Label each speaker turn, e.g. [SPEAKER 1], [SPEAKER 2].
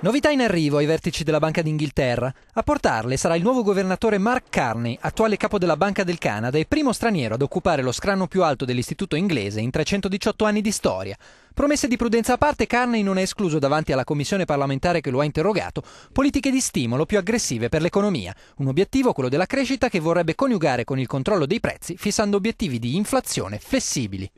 [SPEAKER 1] Novità in arrivo ai vertici della Banca d'Inghilterra. A portarle sarà il nuovo governatore Mark Carney, attuale capo della Banca del Canada e primo straniero ad occupare lo scranno più alto dell'istituto inglese in 318 anni di storia. Promesse di prudenza a parte, Carney non è escluso davanti alla commissione parlamentare che lo ha interrogato politiche di stimolo più aggressive per l'economia, un obiettivo quello della crescita che vorrebbe coniugare con il controllo dei prezzi fissando obiettivi di inflazione
[SPEAKER 2] flessibili.